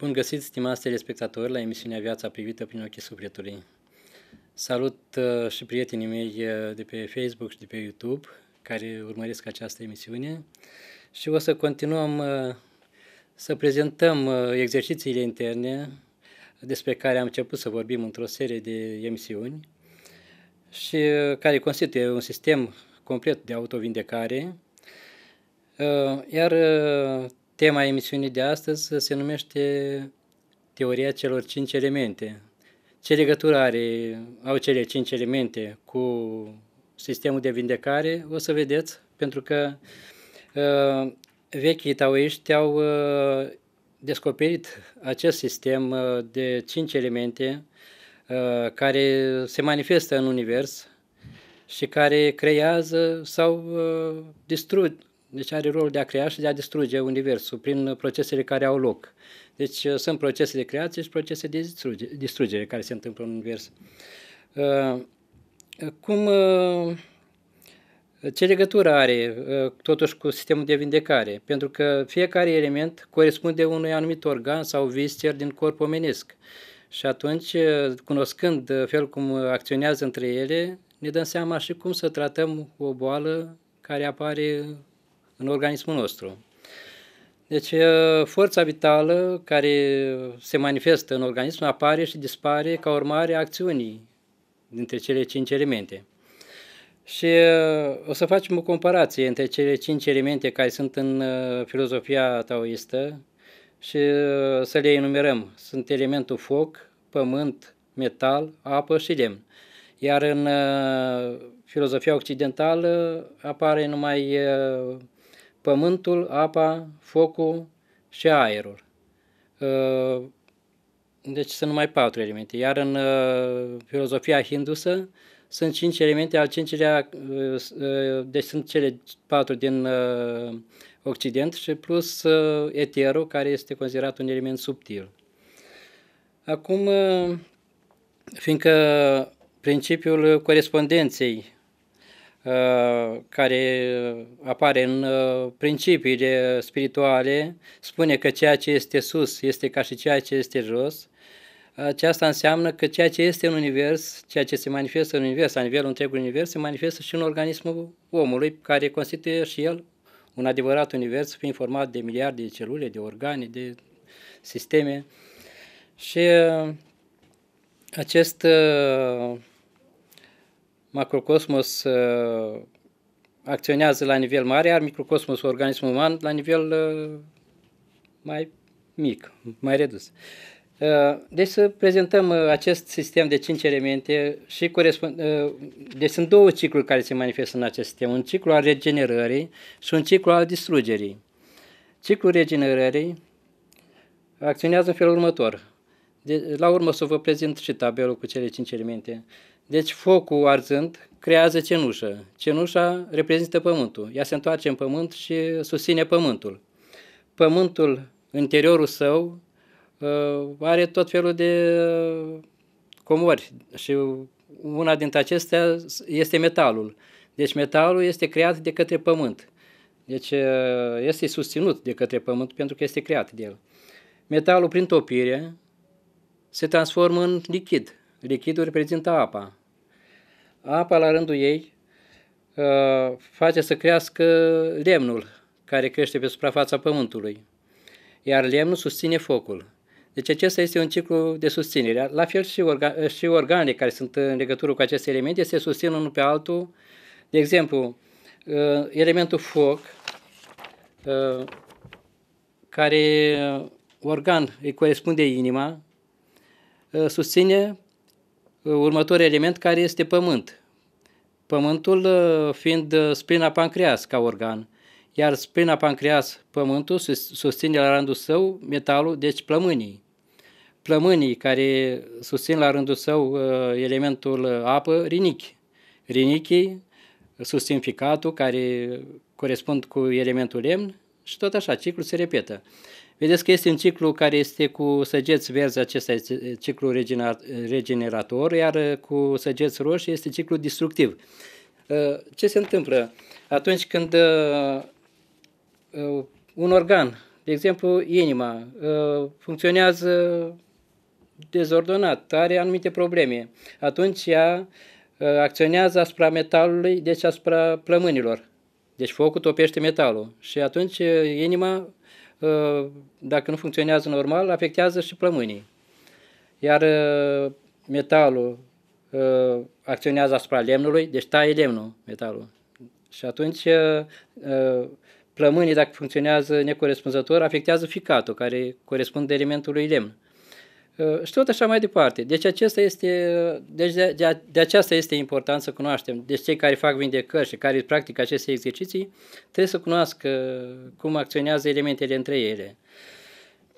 Bun găsit, stimați telespectatori, la emisiunea Viața privită prin ochii sufletului. Salut uh, și prietenii mei uh, de pe Facebook și de pe YouTube, care urmăresc această emisiune. Și o să continuăm uh, să prezentăm exercițiile interne despre care am început să vorbim într-o serie de emisiuni și care constituie un sistem complet de autovindecare. Iar Tema emisiunii de astăzi se numește Teoria celor cinci elemente. Ce legătură are, au cele cinci elemente cu sistemul de vindecare, o să vedeți, pentru că uh, vechii taoiști au uh, descoperit acest sistem uh, de cinci elemente uh, care se manifestă în univers și care creează sau uh, distrug deci are rolul de a crea și de a distruge universul prin procesele care au loc. Deci uh, sunt procese de creație și procese de distruge, distrugere care se întâmplă în univers. Uh, uh, cum, ce legătură are totuși cu sistemul de vindecare? Pentru că fiecare element corespunde unui anumit organ sau viscer din corp omenesc. Și atunci, cunoscând felul cum acționează între ele, ne dăm seama și cum să tratăm o boală care apare în organismul nostru. Deci forța vitală care se manifestă în organism apare și dispare ca urmare a acțiunii dintre cele cinci elemente. Și o să facem o comparație între cele cinci elemente care sunt în filozofia taoistă și să le enumerăm. Sunt elementul foc, pământ, metal, apă și lemn. Iar în filozofia occidentală apare numai pământul, apa, focul și aerul. Uh, deci sunt numai patru elemente. Iar în uh, filozofia hindusă sunt cinci elemente, al cincilea, uh, deci sunt cele patru din Occident și plus eterul, care este considerat un element subtil. Acum, fiindcă principiul corespondenței Uh, care uh, apare în uh, principiile spirituale, spune că ceea ce este sus este ca și ceea ce este jos, aceasta înseamnă că ceea ce este în univers, ceea ce se manifestă în univers, la nivelul întregului univers, se manifestă și în organismul omului, care constituie și el un adevărat univers, fiind format de miliarde de celule, de organe, de sisteme. Și acest macrocosmos uh, acționează la nivel mare, iar microcosmos, organismul uman, la nivel uh, mai mic, mai redus. Uh, deci să prezentăm uh, acest sistem de cinci elemente și corespund... Uh, deci sunt două cicluri care se manifestă în acest sistem. Un ciclu al regenerării și un ciclu al distrugerii. Ciclul regenerării acționează în felul următor. De, la urmă să vă prezint și tabelul cu cele cinci elemente. Deci focul arzând creează cenușă. Cenușa reprezintă pământul. Ea se întoarce în pământ și susține pământul. Pământul, interiorul său, uh, are tot felul de uh, comori și una dintre acestea este metalul. Deci metalul este creat de către pământ. Deci uh, este susținut de către pământ pentru că este creat de el. Metalul prin topire se transformă în lichid. Lichidul reprezintă apa. Apa, la rândul ei, uh, face să crească lemnul care crește pe suprafața pământului, iar lemnul susține focul. Deci acesta este un ciclu de susținere. La fel și, orga- și organele care sunt în legătură cu aceste elemente se susțin unul pe altul. De exemplu, uh, elementul foc, uh, care organ îi corespunde inima, susține Uh, următorul element care este pământ. Pământul uh, fiind uh, spina pancreas ca organ, iar spina pancreas, pământul, susține la rândul său metalul, deci plămânii. Plămânii care susțin la rândul său elementul apă, rinichi. Rinichii susțin ficatul care corespund cu elementul lemn și tot așa, ciclul se repetă. Vedeți că este un ciclu care este cu săgeți verzi, acesta este ciclu regenerator, iar uh, cu săgeți roșii este ciclu destructiv. Uh, ce se întâmplă? Atunci când uh, un organ, de exemplu inima, funcționează dezordonat, are anumite probleme, atunci ea acționează asupra metalului, deci asupra plămânilor. Deci focul topește metalul și atunci inima Uh, dacă nu funcționează normal, afectează și plămânii. Iar uh, metalul uh, acționează asupra lemnului, deci taie lemnul metalul. Și atunci plămânii, dacă funcționează necorespunzător, afectează ficatul, care corespunde elementului lemn. Ă, și tot așa mai departe. Deci, acesta este, deci de, de, de aceasta este important să cunoaștem. Deci cei care fac vindecări și care practică aceste exerciții trebuie să cunoască cum acționează elementele între ele.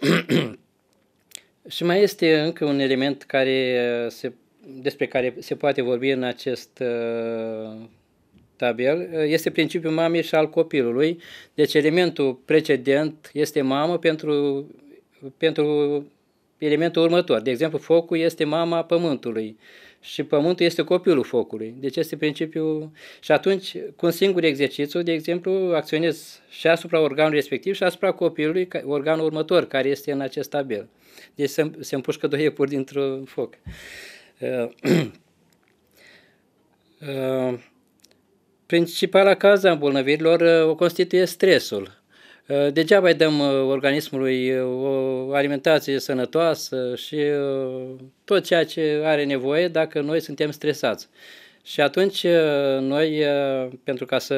și mai este încă un element care se, despre care se poate vorbi în acest ă, tabel. Ă, este principiul mamei și al copilului. Deci elementul precedent este mamă pentru, pentru elementul următor. De exemplu, focul este mama pământului și pământul este copilul focului. Deci este principiul... Și atunci, cu un singur exercițiu, de exemplu, acționez și asupra organului respectiv și asupra copilului, organul următor, care este în acest tabel. Deci se, se împușcă doi iepuri dintr-un foc. Uh, uh, principala cauză îmbolnăvirilor uh, o constituie stresul Eh, degeaba îi dăm eh, organismului eh, o alimentație sănătoasă și tot ceea ce are nevoie dacă noi suntem stresați. Și atunci noi, pentru ca să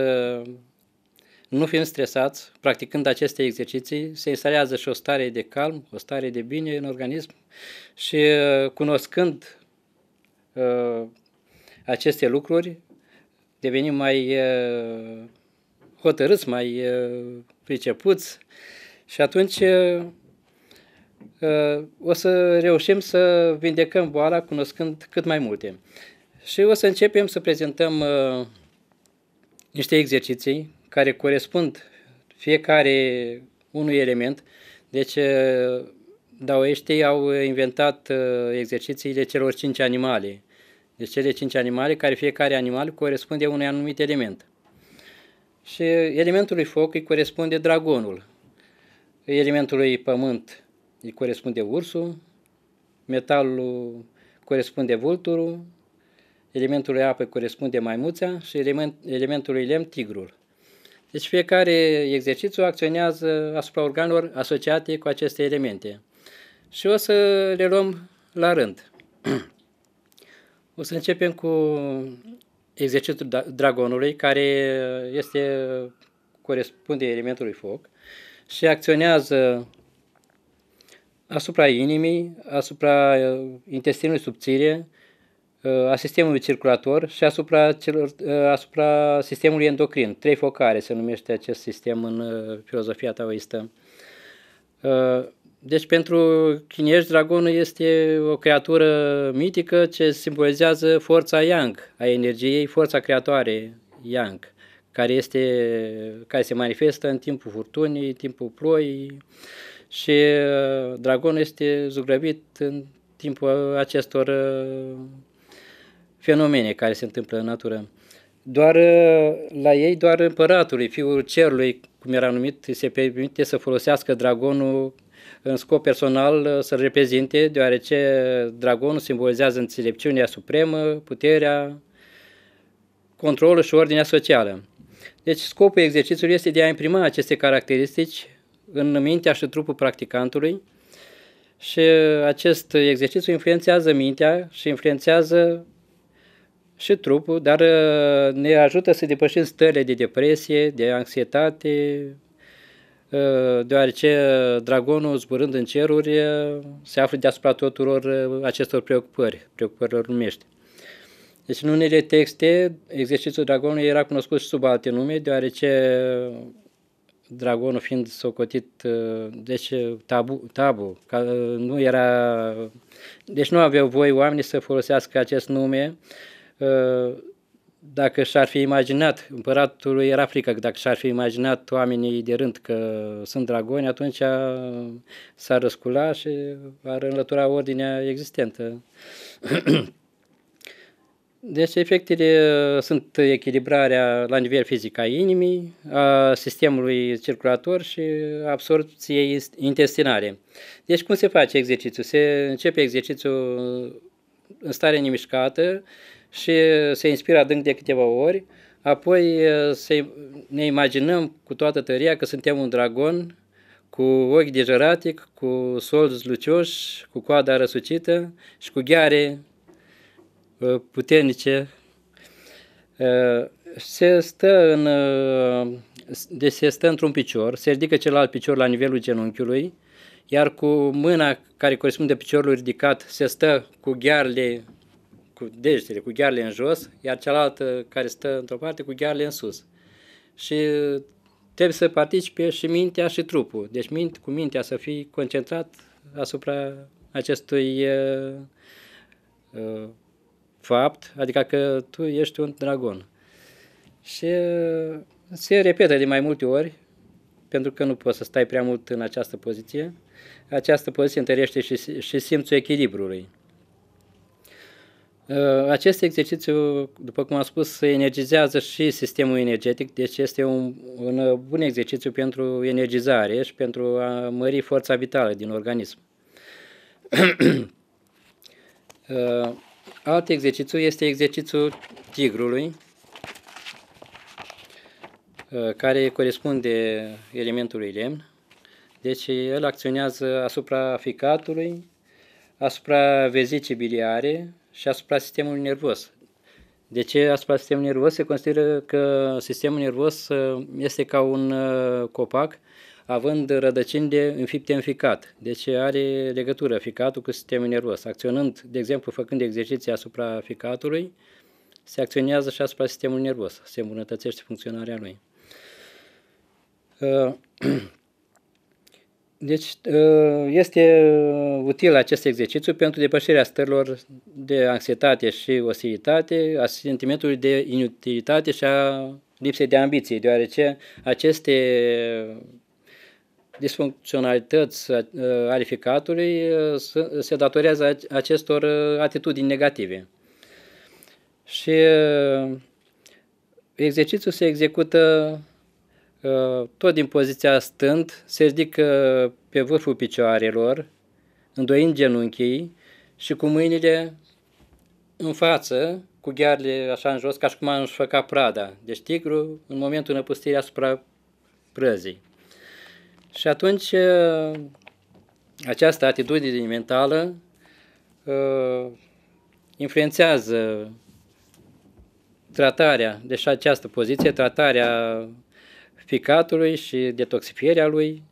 nu fim stresați, practicând aceste exerciții, se instalează și o stare de calm, o stare de bine în organism și cunoscând aceste lucruri, devenim mai hotărâți, mai uh, pricepuți și atunci o să reușim să vindecăm boala cunoscând cât mai multe. Și o să începem să prezentăm niște exerciții care corespund fiecare unui element. Deci, daoeștii au inventat exercițiile celor cinci animale. Deci cele cinci animale, care fiecare animal corespunde unui anumit element. Și elementului foc îi corespunde dragonul, elementului pământ îi corespunde ursul, metalul corespunde vulturul, elementului apă corespunde maimuța și element, elementului lemn tigrul. Deci fiecare exercițiu acționează asupra organelor asociate cu aceste elemente. Și o să le luăm la rând. O să începem cu exercițiul dragonului, care uh, este uh, corespunde elementului foc și acționează asupra inimii, asupra uh, intestinului subțire, a sistemului circulator și asupra, celor, asupra sistemului endocrin. Trei focare se numește acest sistem în filozofia taoistă. Deci pentru chinezi, dragonul este o creatură mitică ce simbolizează forța Yang, a energiei, forța creatoare Yang, care, este, care se manifestă în timpul furtunii, în timpul ploii și uh, dragonul este zugrăvit în timpul acestor uh, fenomene care se întâmplă în natură. Doar uh, la ei, doar împăratului, fiul cerului, cum era numit, se permite să folosească dragonul în scop personal uh, să-l reprezinte, deoarece dragonul simbolizează înțelepciunea supremă, puterea, controlul și ordinea socială. Deci scopul exercițiului este de a imprima aceste caracteristici în mintea și trupul practicantului și acest exercițiu influențează mintea și influențează și trupul, dar uh, ne ajută să depășim stările de depresie, de anxietate, Ă, deoarece dragonul zburând în ceruri ă, se află deasupra tuturor ă, acestor preocupări, preocupărilor lumești. Deci în unele texte, exercițiul dragonului era cunoscut și sub alte nume, deoarece dragonul fiind socotit, deci tabu, tabu ca, nu era, deci nu aveau voi oamenii să folosească acest nume, dacă și-ar fi imaginat, împăratul lui era frică, dacă și-ar fi imaginat oamenii de rând că sunt dragoni, atunci uh, s-ar răscula și ar înlătura ordinea existentă. Deci efectele uh, sunt echilibrarea la nivel fizic a inimii, a sistemului circulator și absorpției intestinare. Deci cum se face exercițiul? Se începe exercițiul în stare nemișcată, și se inspiră adânc de câteva ori, apoi se, ne imaginăm cu toată tăria că suntem un dragon cu ochi de jăratic, cu solzi lucioși, cu coada răsucită și cu gheare puternice. Se stă în, deci se stă într-un picior, se ridică celălalt picior la nivelul genunchiului, iar cu mâna care corespunde piciorului ridicat se stă cu ghearele cu degetele, cu ghearele în jos, iar cealaltă care stă într-o parte cu ghearele în sus. Și uh, trebuie să participe și mintea și trupul. Deci mint, cu mintea să fii concentrat asupra acestui uh, uh, fapt, adică că tu ești un dragon. Și uh, se repetă de mai multe ori, pentru că nu poți să stai prea mult în această poziție. Această poziție întărește și, și simțul echilibrului. Uh, acest exercițiu, după cum am spus, energizează și sistemul energetic, deci este un, un uh, bun exercițiu pentru energizare și pentru a mări forța vitală din organism. Uh, alt exercițiu este exercițiul tigrului, care corespunde elementului lemn. Deci el acționează asupra ficatului, asupra vezicii biliare, și asupra sistemului nervos. De ce asupra sistemului nervos? Se consideră că sistemul nervos uh, este ca un uh, copac având rădăcini de înfipte în ficat. Deci are legătură ficatul cu sistemul nervos. Acționând, de exemplu, făcând exerciții asupra ficatului, se acționează și asupra sistemului nervos. Se îmbunătățește funcționarea lui. Uh, Deci ă, este util acest exercițiu pentru depășirea stărilor de anxietate și osilitate, a sentimentului de inutilitate și a lipsei de ambiție, deoarece aceste disfuncționalități ă, ale ficatului ă, se datorează acestor atitudini negative. Și exercițiul se execută Uh, tot din poziția stând, se ridică uh, pe vârful picioarelor, îndoind genunchii și cu mâinile în față, cu ghearele așa în jos, ca și cum aș făca prada. Deci tigru în momentul năpustirii asupra prăzii. Și atunci uh, această atitudine mentală influențează tratarea, deci această poziție, tratarea ficatului și detoxifierea lui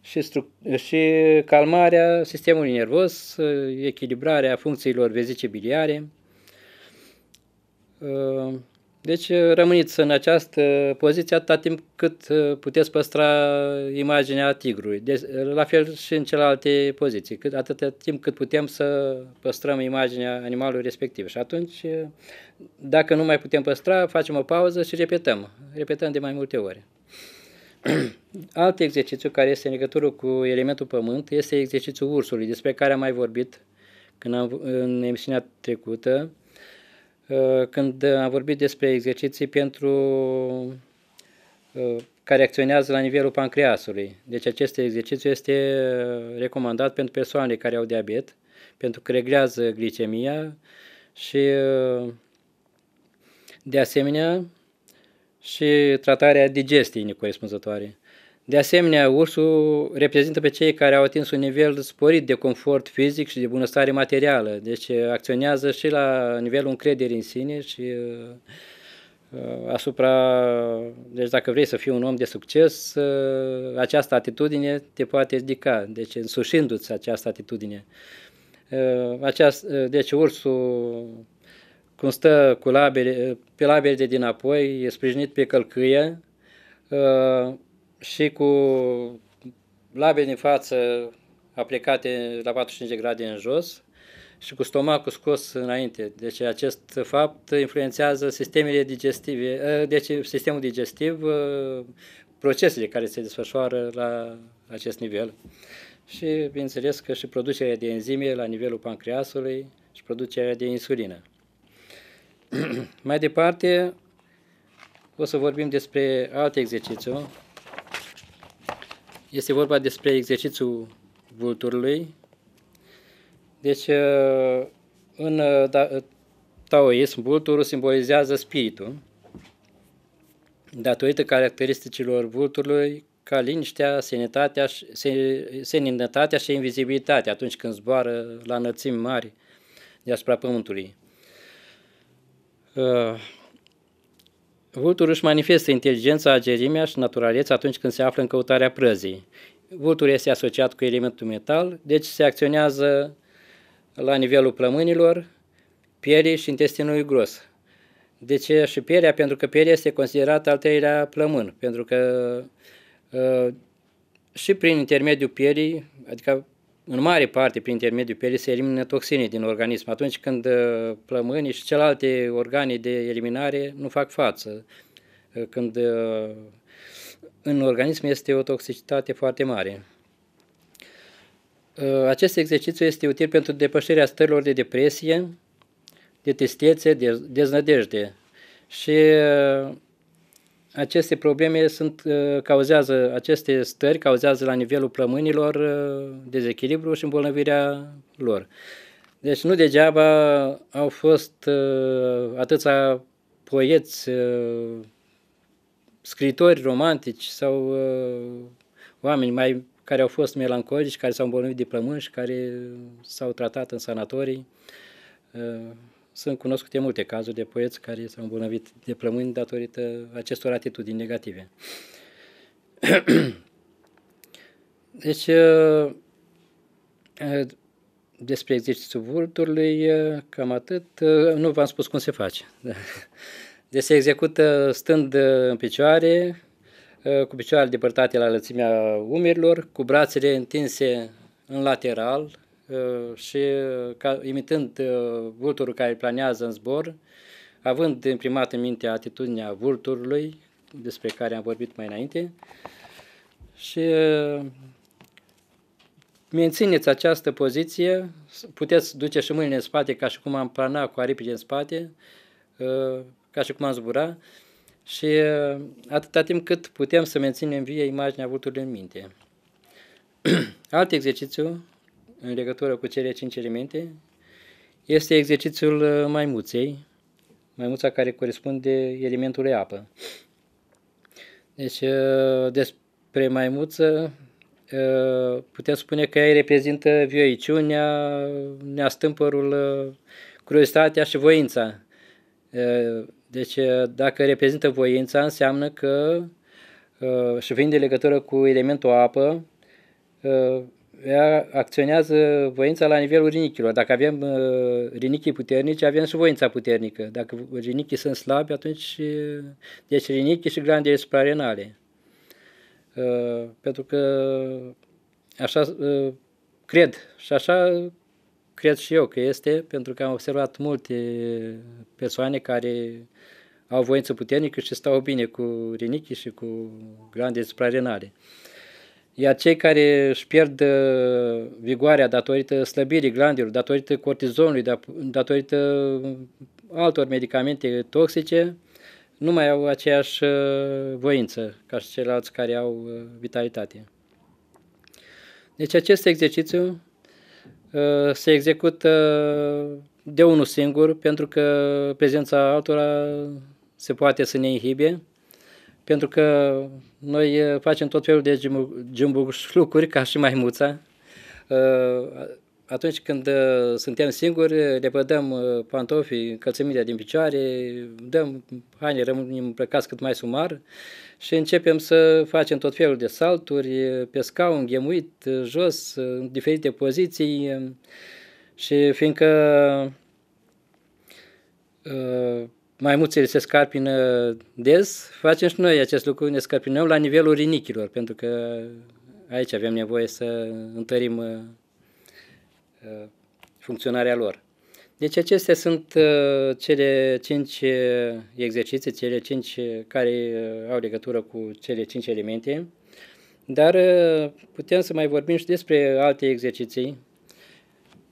și, și calmarea sistemului nervos, echilibrarea funcțiilor vezice biliare. Uh, deci uh, rămâniți în această poziție atât timp cât uh, puteți păstra imaginea tigrului. Deci, la fel și în celelalte poziții, cât, timp cât putem să păstrăm imaginea animalului respectiv. Și atunci, dacă nu mai putem păstra, facem o pauză și repetăm. Repetăm de mai multe ori. Alt exercițiu care este în legătură cu elementul pământ este exercițiul ursului, despre care am mai vorbit când am, în emisiunea trecută, uh, când am vorbit despre exerciții pentru uh, care acționează la nivelul pancreasului. Deci acest exercițiu este uh, recomandat pentru persoanele care au diabet, pentru că reglează glicemia și de asemenea și tratarea digestiei necorespunzătoare. De asemenea, ursul reprezintă pe cei care au atins un nivel sporit de confort fizic și de bunăstare materială, deci uh, acționează și la nivelul încrederii în sine și uh, uh, asupra, deci dacă vrei să fii un om de succes, această atitudine te poate ridica, deci însușindu-ți această atitudine. Aceast, deci ursul cum stă cu labele, pe labele de dinapoi, e sprijinit pe călcâie uh, și cu labele din față aplicate la 45 de grade în jos și cu stomacul scos înainte. Deci acest fapt influențează sistemele digestive, uh, deci sistemul digestiv, uh, procesele care se desfășoară la acest nivel. Și bineînțeles că și producerea de enzime la nivelul pancreasului și producerea de insulină. Mai departe, o să vorbim despre alt exercițiu. Este vorba despre exercițiul vulturului. Deci, uh, în uh, da, uh, taoism, vulturul simbolizează spiritul, datorită caracteristicilor vulturului, ca liniștea, seninătatea, senindătatea și invizibilitatea atunci când zboară la înălțimi mari deasupra pământului. Uh, vulturul își manifestă inteligența, agerimea și naturaleța atunci când se află în căutarea prăzii. Vulturul este asociat cu elementul metal, deci se acționează la nivelul plămânilor, pielii și intestinului gros. De ce și pielea? Pentru că pielea este considerată al treilea plămân, pentru că uh, și prin intermediul pielii, adică în mare parte, prin intermediul pielii, se elimină toxine din organism atunci când uh, plămânii și celelalte organe de eliminare nu fac față. Uh, când uh, în organism este o toxicitate foarte mare. Acest exercițiu este util pentru depășirea stărilor de depresie, de tristețe, de deznădejde și aceste probleme sunt, uh, cauzează, aceste stări cauzează la nivelul plămânilor uh, dezechilibru și îmbolnăvirea lor. Deci nu degeaba au fost uh, atâția poeți, scritori romantici sau oameni mai care au fost melancolici, care s-au îmbolnăvit de plămâni și care s-au tratat în sanatorii sunt cunoscute multe cazuri de poeți care s-au îmbunăvit de plămâni datorită acestor atitudini negative. deci, uh, uh, despre exercițiul vulturului, uh, cam atât. Nu v-am spus cum se face. Da. Deci se execută stând în picioare, cu picioarele depărtate la lățimea umerilor, cu brațele întinse în lateral, Uh, și uh, ca, imitând uh, vulturul care planează în zbor, având imprimat în minte atitudinea vulturului, despre care am vorbit mai înainte, și mențineți această poziție, puteți duce și mâinile în spate, ca și cum am planat cu aripile în spate, ca și cum am zburat, și atâta timp cât putem să menținem vie imaginea vulturului în minte. Alt exercițiu în legătură cu cele cinci elemente este exercițiul uh, maimuței, maimuța care corespunde elementului apă. Deci, uh, despre maimuță uh, putem spune că ei reprezintă vioiciunea, neastâmpărul, curiozitatea și voința. Deci, dacă reprezintă voința, înseamnă că și fiind de legătură cu elementul apă, ea acționează voința la nivelul rinichilor. Dacă avem uh, rinichii puternici, avem și voința puternică. Dacă rinichii sunt slabi, atunci... Uh, deci rinichii și glandele suprarenale. Uh, pentru că așa uh, cred și așa cred și eu că este, pentru că am observat multe persoane care au voință puternică și stau bine cu rinichii și cu glandele suprarenale. Uh, iar cei care își pierd uh, vigoarea datorită slăbirii glandelor, datorită cortizonului, datorită altor medicamente toxice, nu mai au aceeași uh, voință ca și ceilalți care au uh, vitalitate. Deci acest exercițiu se execută de unul singur, pentru că prezența altora se poate să ne inhibe pentru că noi eh, facem tot felul de lucruri, ca și maimuța. Eh, atunci când eh, suntem singuri, le pădăm pantofii, încălțămintea din picioare, dăm haine, rămânem plecați cât mai sumar și începem să facem tot felul de salturi pe scaun, ghemuit, jos, în diferite poziții și fiindcă maimuțele se scarpină des, facem și noi acest lucru, ne scarpinăm la nivelul rinichilor, pentru că aici avem nevoie să întărim uh, funcționarea lor. Deci acestea sunt uh, cele cinci uh, exerciții, cele cinci care au legătură cu cele cinci elemente, dar putem să mai vorbim și despre alte exerciții,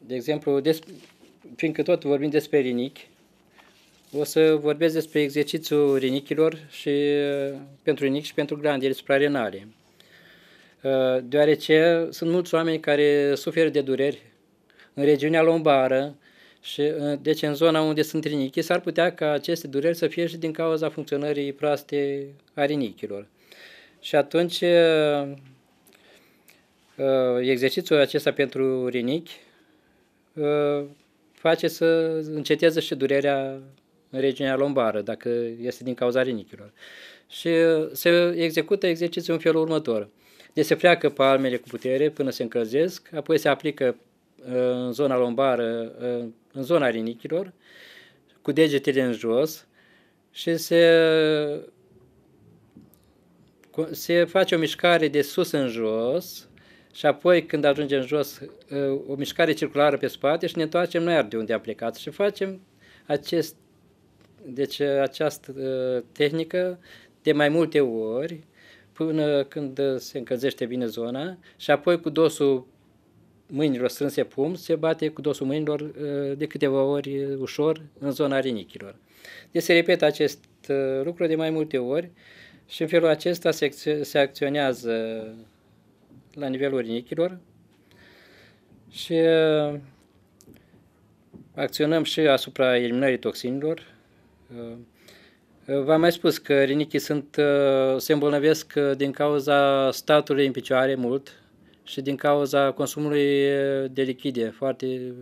de exemplu, des, fiindcă tot vorbim despre rinichi, o să vorbesc despre exercițiul rinichilor și uh, pentru rinichi și pentru glandele suprarenale. Uh, deoarece sunt mulți oameni care suferă de dureri în regiunea lombară, și, uh, deci în zona unde sunt rinichii, s-ar putea ca aceste dureri să fie și din cauza funcționării proaste a rinichilor. Și atunci exercițiul acesta pentru rinichi face să înceteze și durerea regiunea lombară, dacă este din cauza rinichilor. Și uh, se execută exercițiul în felul următor. Deci se freacă palmele cu putere până se încălzesc, apoi se aplică uh, în zona lombară, uh, în zona rinichilor, cu degetele în jos și se, se face o mișcare de sus în jos și apoi când ajunge în jos o mișcare circulară pe spate și ne întoarcem noi de unde am plecat și facem acest deci uh, această uh, tehnică de mai multe ori până când uh, se încălzește bine zona și apoi cu dosul mâinilor strânse pum, se bate cu dosul mâinilor de câteva ori ușor în zona rinichilor. Deci se repetă acest lucru de mai multe ori și în felul acesta se, se acționează la nivelul rinichilor și acționăm și asupra eliminării toxinilor, Uh, uh, v-am mai spus că rinichii sunt, uh, se îmbolnăvesc din cauza statului în picioare mult și din cauza consumului de lichide, foarte,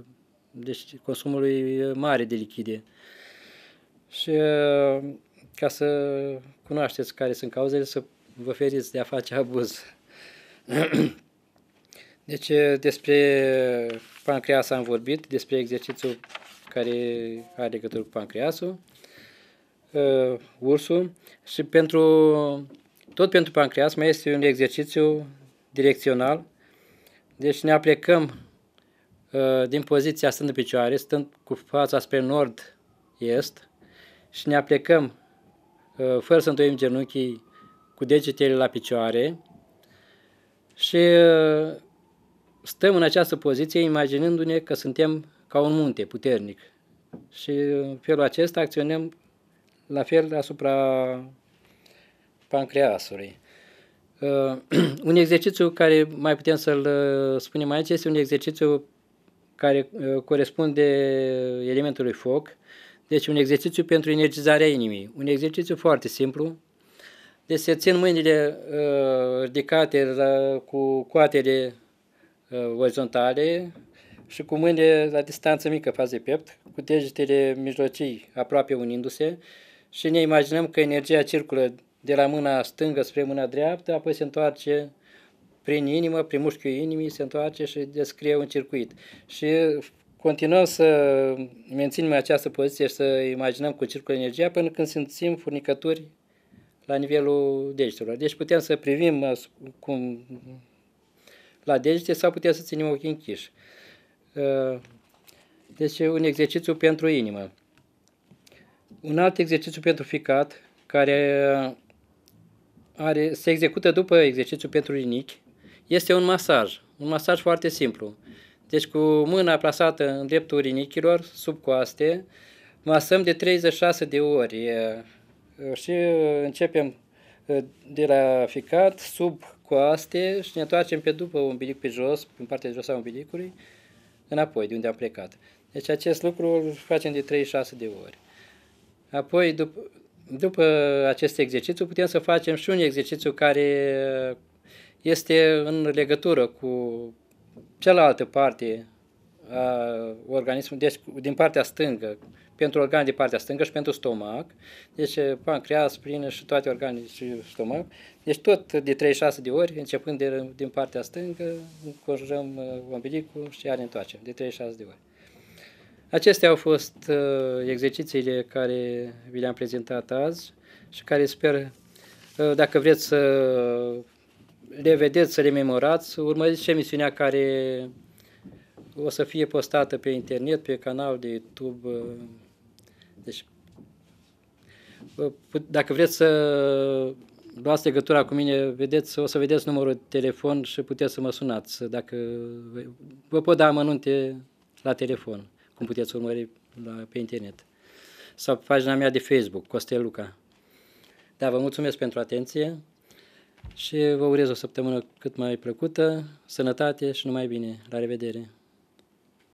deci consumului mare de lichide. Și ca să cunoașteți care sunt cauzele, să vă feriți de a face abuz. Deci despre pancreas am vorbit, despre exercițiul care are legătură cu pancreasul uh, ursul și pentru, tot pentru pancreas mai este un exercițiu direcțional. Deci ne aplecăm uh, din poziția stând în picioare, stând cu fața spre nord-est și ne aplecăm uh, fără să întoim genunchii cu degetele la picioare și uh, stăm în această poziție imaginându-ne că suntem ca un munte puternic și uh, în felul acesta acționăm la fel asupra pancreasului. un exercițiu care mai putem să-l uh, spunem aici este un exercițiu care uh, corespunde elementului foc, deci un exercițiu pentru energizarea inimii. Un exercițiu foarte simplu, deci se țin mâinile uh, ridicate la, cu coatele uh, orizontale și cu mâinile la distanță mică față de piept, cu degetele mijlocii aproape unindu-se și ne imaginăm că energia circulă de la mâna stângă spre mâna dreaptă, apoi se întoarce prin inimă, prin mușchiul inimii, se întoarce și descrie un circuit. Și continuăm să menținem această poziție și să imaginăm cu circulă energia până când simțim furnicături la nivelul degetelor. Deci putem să privim uh, cum la degete sau putem să ținem ochii închiși. Uh, deci un exercițiu pentru inimă. Un alt exercițiu pentru ficat, care are, se execută după exercițiul pentru rinichi, este un masaj. Un masaj foarte simplu. Deci cu mâna plasată în dreptul rinichilor, sub coaste, masăm de 36 de ori și începem de la ficat, sub coaste și ne întoarcem pe după bilic pe jos, în partea de jos a umbilicului, înapoi de unde am plecat. Deci acest lucru îl facem de 36 de ori. Apoi, dup- după acest exercițiu, putem să facem și un exercițiu care este în legătură cu cealaltă parte a organismului, deci din partea stângă, pentru organe de partea stângă și pentru stomac, deci pancreas, sprină și toate organele și stomac. Deci tot de 36 de ori, începând de, din partea stângă, înconjurăm ombilicul și iar ne întoarcem, de 36 de ori. Acestea au fost uh, exercițiile care vi le-am prezentat azi și care sper, uh, dacă vreți să le vedeți, să le memorați, urmăriți și emisiunea care o să fie postată pe internet, pe canal de YouTube. Uh, deci, dacă vreți să luați legătura cu mine, vedeți, o să vedeți numărul de telefon și puteți să mă sunați. Dacă vă pot da amănunte la telefon cum puteți urmări la, pe internet. Sau pe pagina mea de Facebook, Costel Luca. Da, vă mulțumesc pentru atenție și vă urez o săptămână cât mai plăcută, sănătate și numai bine. La revedere!